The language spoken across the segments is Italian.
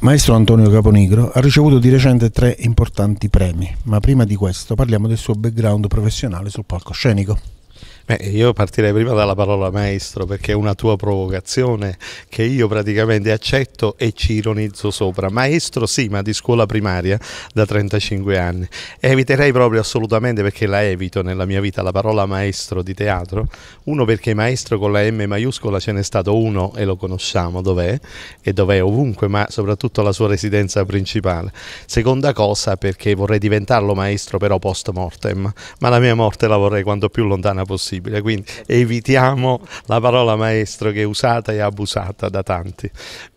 Maestro Antonio Caponigro ha ricevuto di recente tre importanti premi, ma prima di questo parliamo del suo background professionale sul palcoscenico. Beh, io partirei prima dalla parola maestro perché è una tua provocazione che io praticamente accetto e ci ironizzo sopra. Maestro sì, ma di scuola primaria da 35 anni. Eviterei proprio assolutamente perché la evito nella mia vita la parola maestro di teatro. Uno perché maestro con la M maiuscola ce n'è stato uno e lo conosciamo dov'è e dov'è ovunque, ma soprattutto la sua residenza principale. Seconda cosa perché vorrei diventarlo maestro però post mortem, ma la mia morte la vorrei quanto più lontana possibile possibile, quindi evitiamo la parola maestro che è usata e abusata da tanti.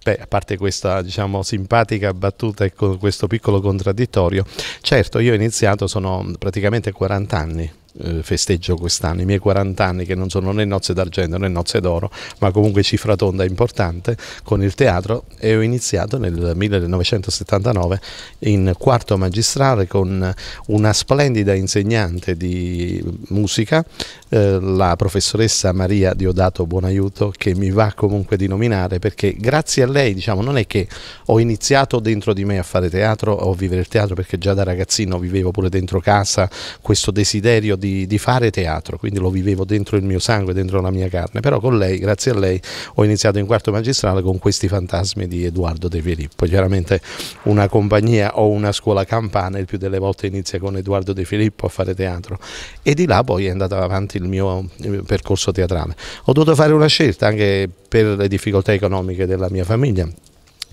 Beh, a parte questa diciamo, simpatica battuta e questo piccolo contraddittorio, certo io ho iniziato, sono praticamente 40 anni eh, festeggio quest'anno, i miei 40 anni che non sono né nozze d'argento né nozze d'oro, ma comunque cifra tonda importante con il teatro e ho iniziato nel 1979 in quarto magistrale con una splendida insegnante di musica, eh, la professoressa Maria Diodato Buonaiuto, che mi va comunque di nominare perché grazie a lei, diciamo, non è che ho iniziato dentro di me a fare teatro o a vivere il teatro perché già da ragazzino vivevo pure dentro casa questo desiderio di, di, fare teatro, quindi lo vivevo dentro il mio sangue, dentro la mia carne, però con lei, grazie a lei, ho iniziato in quarto magistrale con questi fantasmi di Edoardo De Filippo, chiaramente una compagnia o una scuola campana, il più delle volte inizia con Edoardo De Filippo a fare teatro e di là poi è andato avanti il mio percorso teatrale. Ho dovuto fare una scelta anche per le difficoltà economiche della mia famiglia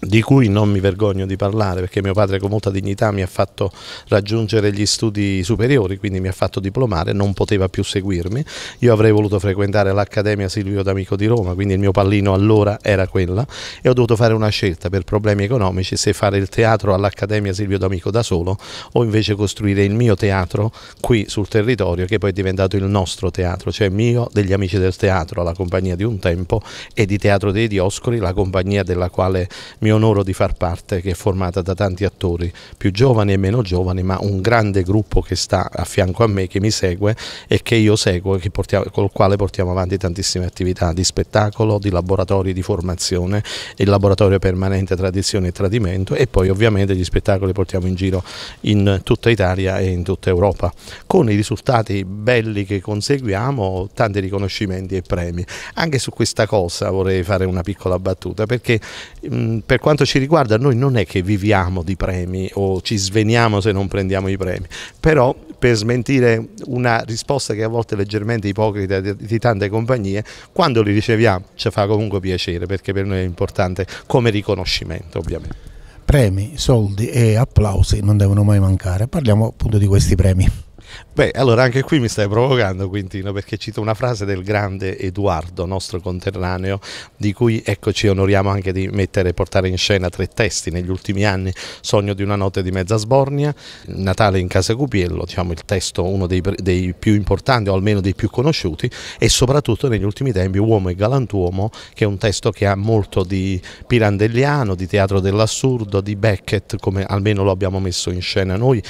di cui non mi vergogno di parlare perché mio padre con molta dignità mi ha fatto raggiungere gli studi superiori, quindi mi ha fatto diplomare, non poteva più seguirmi. Io avrei voluto frequentare l'Accademia Silvio D'Amico di Roma, quindi il mio pallino allora era quella e ho dovuto fare una scelta per problemi economici se fare il teatro all'Accademia Silvio D'Amico da solo o invece costruire il mio teatro qui sul territorio che poi è diventato il nostro teatro, cioè mio, degli amici del teatro, la compagnia di un tempo e di Teatro dei Dioscoli la compagnia della quale mi mi onoro di far parte, che è formata da tanti attori, più giovani e meno giovani, ma un grande gruppo che sta a fianco a me, che mi segue e che io seguo e con il quale portiamo avanti tantissime attività di spettacolo, di laboratori di formazione, il laboratorio permanente tradizione e tradimento e poi ovviamente gli spettacoli portiamo in giro in tutta Italia e in tutta Europa. Con i risultati belli che conseguiamo, tanti riconoscimenti e premi. Anche su questa cosa vorrei fare una piccola battuta perché mh, per per quanto ci riguarda noi non è che viviamo di premi o ci sveniamo se non prendiamo i premi, però per smentire una risposta che a volte è leggermente ipocrita di, tante compagnie, quando li riceviamo ci fa comunque piacere perché per noi è importante come riconoscimento ovviamente. Premi, soldi e applausi non devono mai mancare, parliamo appunto di questi premi. Beh, allora anche qui mi stai provocando, Quintino, perché cito una frase del grande Edoardo, nostro conterraneo, di cui ecco ci onoriamo anche di mettere e portare in scena tre testi negli ultimi anni: Sogno di una notte di mezza sbornia, Natale in casa Cupiello, diciamo il testo uno dei, dei più importanti o almeno dei più conosciuti, e soprattutto negli ultimi tempi Uomo e Galantuomo, che è un testo che ha molto di Pirandelliano, di teatro dell'assurdo, di Beckett, come almeno lo abbiamo messo in scena noi,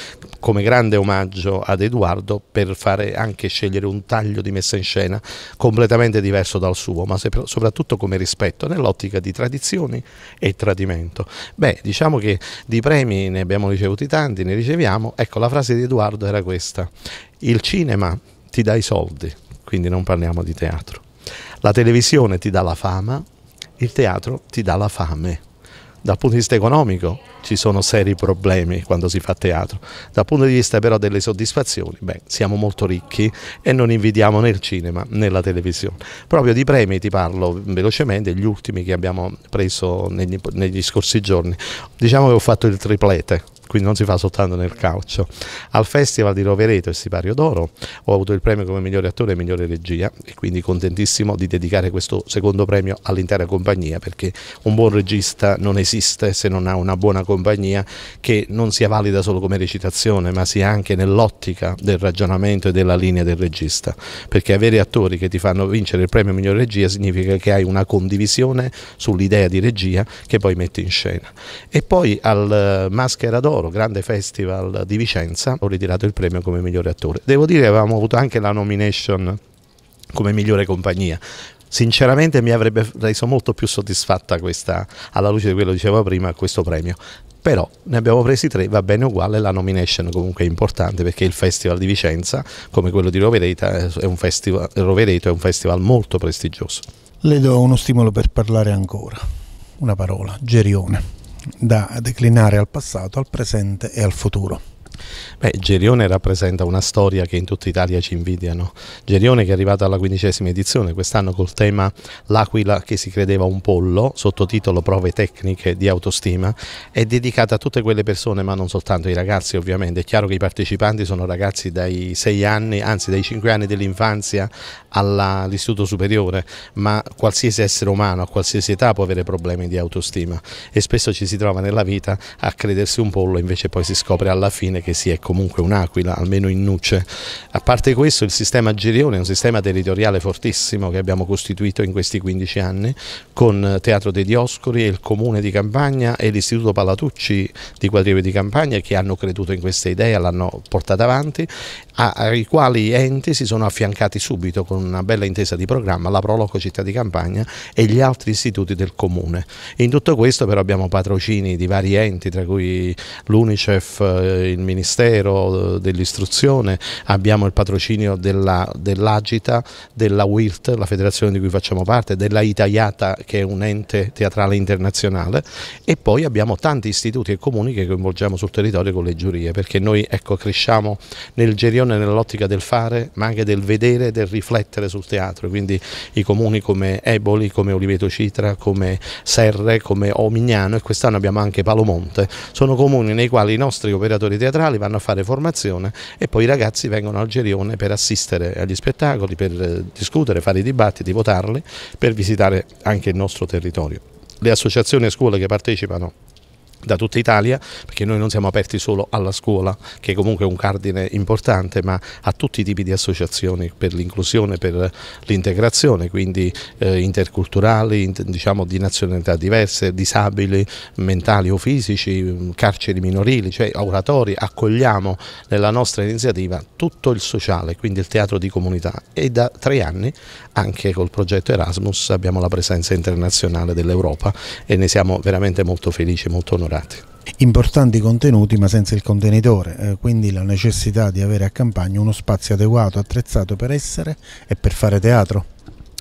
come grande omaggio ad Edoardo Edoardo per fare anche scegliere un taglio di messa in scena completamente diverso dal suo, ma soprattutto come rispetto nell'ottica di tradizioni e tradimento. Beh, diciamo che di premi ne abbiamo ricevuti tanti, ne riceviamo. Ecco, la frase di Edoardo era questa: il cinema ti dà i soldi, quindi non parliamo di teatro. La televisione ti dà la fama, il teatro ti dà la fame. Dal punto di vista economico ci sono seri problemi quando si fa teatro, dal punto di vista però delle soddisfazioni, beh, siamo molto ricchi e non invidiamo né il cinema né la televisione. Proprio di premi ti parlo velocemente, gli ultimi che abbiamo preso negli, negli scorsi giorni. Diciamo che ho fatto il triplete quindi non si fa soltanto nel calcio. Al Festival di Rovereto e Sipario d'Oro ho avuto il premio come migliore attore e migliore regia e quindi contentissimo di dedicare questo secondo premio all'intera compagnia perché un buon regista non esiste se non ha una buona compagnia che non sia valida solo come recitazione ma sia anche nell'ottica del ragionamento e della linea del regista perché avere attori che ti fanno vincere il premio migliore regia significa che hai una condivisione sull'idea di regia che poi metti in scena. E poi al eh, Maschera d'Oro d'Oro, grande festival di Vicenza, ho ritirato il premio come migliore attore. Devo dire che avevamo avuto anche la nomination come migliore compagnia, sinceramente mi avrebbe reso molto più soddisfatta questa, alla luce di quello che dicevo prima, questo premio. Però ne abbiamo presi tre, va bene uguale, la nomination comunque è importante perché il Festival di Vicenza, come quello di Rovereto, è un festival, Rovereto è un festival molto prestigioso. Le do uno stimolo per parlare ancora, una parola, Gerione da declinare al passato, al presente e al futuro. Beh, Gerione rappresenta una storia che in tutta Italia ci invidiano. Gerione che è arrivato alla quindicesima edizione quest'anno col tema L'aquila che si credeva un pollo, sottotitolo Prove tecniche di autostima, è dedicata a tutte quelle persone, ma non soltanto ai ragazzi ovviamente. È chiaro che i partecipanti sono ragazzi dai 6 anni, anzi dai 5 anni dell'infanzia all'istituto superiore, ma qualsiasi essere umano a qualsiasi età può avere problemi di autostima e spesso ci si trova nella vita a credersi un pollo invece poi si scopre alla fine che che si è comunque un'aquila, almeno in nuce. A parte questo il sistema Girione è un sistema territoriale fortissimo che abbiamo costituito in questi 15 anni con Teatro dei Dioscori e il Comune di Campagna e l'Istituto Palatucci di Quadrive di Campagna che hanno creduto in questa idea, l'hanno portata avanti ai quali enti si sono affiancati subito con una bella intesa di programma la Proloco Città di Campagna e gli altri istituti del comune. In tutto questo però abbiamo patrocini di vari enti tra cui l'Unicef, eh, il Ministero eh, dell'Istruzione, abbiamo il patrocinio dell'Agita, della WIRT, la federazione di cui facciamo parte, della Itaiata che è un ente teatrale internazionale e poi abbiamo tanti istituti e comuni che coinvolgiamo sul territorio con le giurie perché noi ecco, cresciamo nel gerione non nell'ottica del fare ma anche del vedere e del riflettere sul teatro, quindi i comuni come Eboli, come Oliveto Citra, come Serre, come Omignano e quest'anno abbiamo anche Palomonte, sono comuni nei quali i nostri operatori teatrali vanno a fare formazione e poi i ragazzi vengono al Gerione per assistere agli spettacoli, per eh, discutere, fare i dibattiti, votarli, per visitare anche il nostro territorio. Le associazioni e scuole che partecipano da tutta Italia, perché noi non siamo aperti solo alla scuola, che comunque è un cardine importante, ma a tutti i tipi di associazioni per l'inclusione, per l'integrazione, quindi eh, interculturali, in, diciamo di nazionalità diverse, disabili, mentali o fisici, mm, carceri minorili, cioè oratori, accogliamo nella nostra iniziativa tutto il sociale, quindi il teatro di comunità e da tre anni anche col progetto Erasmus abbiamo la presenza internazionale dell'Europa e ne siamo veramente molto felici, molto onorati preparati importanti contenuti ma senza il contenitore, eh, quindi la necessità di avere a Campagna uno spazio adeguato, attrezzato per essere e per fare teatro.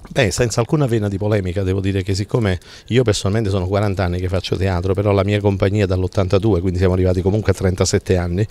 Beh, senza alcuna vena di polemica, devo dire che siccome io personalmente sono 40 anni che faccio teatro, però la mia compagnia dall'82, quindi siamo arrivati comunque a 37 anni,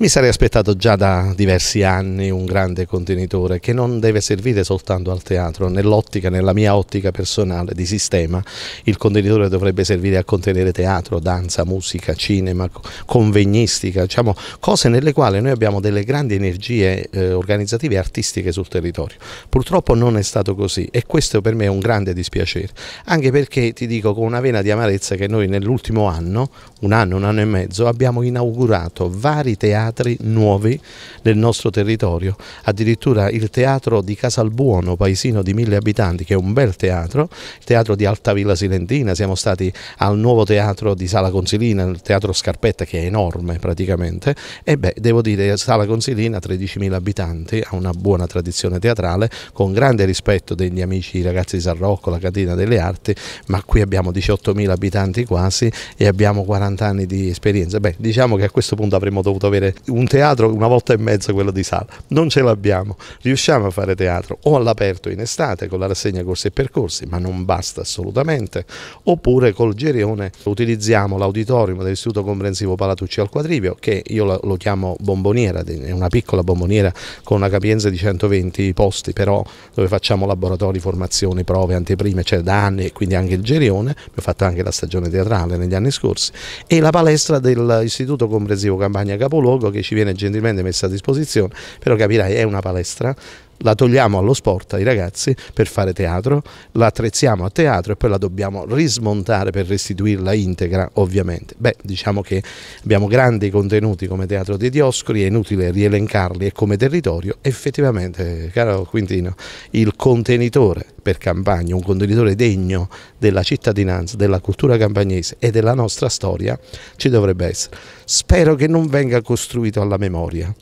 mi sarei aspettato già da diversi anni un grande contenitore che non deve servire soltanto al teatro, nell'ottica, nella mia ottica personale di sistema, il contenitore dovrebbe servire a contenere teatro, danza, musica, cinema, convegnistica, diciamo cose nelle quali noi abbiamo delle grandi energie eh, organizzative e artistiche sul territorio. Purtroppo non è stato così e questo per me è un grande dispiacere, anche perché ti dico con una vena di amarezza che noi nell'ultimo anno, un anno, un anno e mezzo, abbiamo inaugurato vari teatri nuovi nel nostro territorio, addirittura il teatro di Casalbuono, paesino di mille abitanti, che è un bel teatro, il teatro di Altavilla Silentina, siamo stati al nuovo teatro di Sala Consilina, il teatro Scarpetta che è enorme praticamente, e beh, devo dire Sala Consilina, 13.000 abitanti, ha una buona tradizione teatrale, con grande rispetto dei splendidi amici ragazzi di San Rocco, la catena delle arti, ma qui abbiamo 18.000 abitanti quasi e abbiamo 40 anni di esperienza. Beh, diciamo che a questo punto avremmo dovuto avere un teatro una volta e mezzo quello di sala. Non ce l'abbiamo. Riusciamo a fare teatro o all'aperto in estate con la rassegna corsi e percorsi, ma non basta assolutamente, oppure col Gerione utilizziamo l'auditorium dell'Istituto Comprensivo Palatucci al Quadrivio, che io lo chiamo bomboniera, è una piccola bomboniera con una capienza di 120 posti, però dove facciamo laboratorio laboratori, formazioni, prove, anteprime, cioè da anni e quindi anche il Gerione, ho fatto anche la stagione teatrale negli anni scorsi, e la palestra dell'Istituto Comprensivo Campagna Capoluogo che ci viene gentilmente messa a disposizione, però capirai è una palestra la togliamo allo sport ai ragazzi per fare teatro, la attrezziamo a teatro e poi la dobbiamo rismontare per restituirla integra ovviamente. Beh, diciamo che abbiamo grandi contenuti come Teatro dei Dioscuri, è inutile rielencarli e come territorio, effettivamente, caro Quintino, il contenitore per Campagna, un contenitore degno della cittadinanza, della cultura campagnese e della nostra storia ci dovrebbe essere. Spero che non venga costruito alla memoria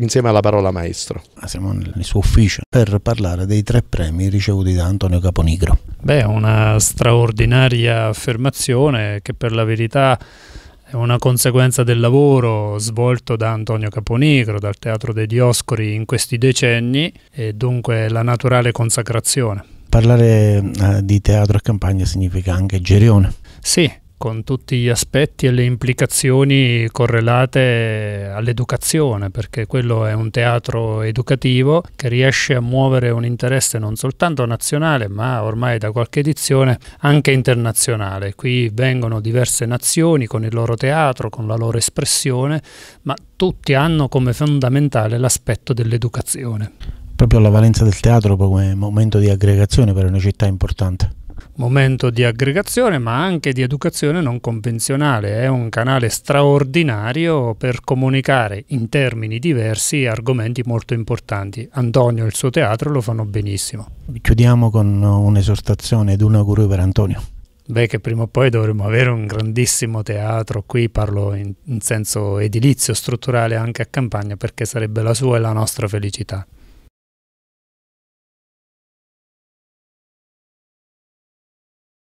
insieme alla parola maestro. Ah, siamo nel suo ufficio per parlare dei tre premi ricevuti da Antonio Caponigro. Beh, una straordinaria affermazione che per la verità è una conseguenza del lavoro svolto da Antonio Caponigro, dal Teatro dei Dioscori in questi decenni e dunque la naturale consacrazione. Parlare eh, di teatro a campagna significa anche Gerione. Sì, con tutti gli aspetti e le implicazioni correlate all'educazione, perché quello è un teatro educativo che riesce a muovere un interesse non soltanto nazionale, ma ormai da qualche edizione anche internazionale. Qui vengono diverse nazioni con il loro teatro, con la loro espressione, ma tutti hanno come fondamentale l'aspetto dell'educazione. Proprio la valenza del teatro come momento di aggregazione per una città importante momento di aggregazione ma anche di educazione non convenzionale. È un canale straordinario per comunicare in termini diversi argomenti molto importanti. Antonio e il suo teatro lo fanno benissimo. Chiudiamo con un'esortazione ed un augurio per Antonio. Beh, che prima o poi dovremmo avere un grandissimo teatro, qui parlo in, in senso edilizio, strutturale anche a campagna, perché sarebbe la sua e la nostra felicità.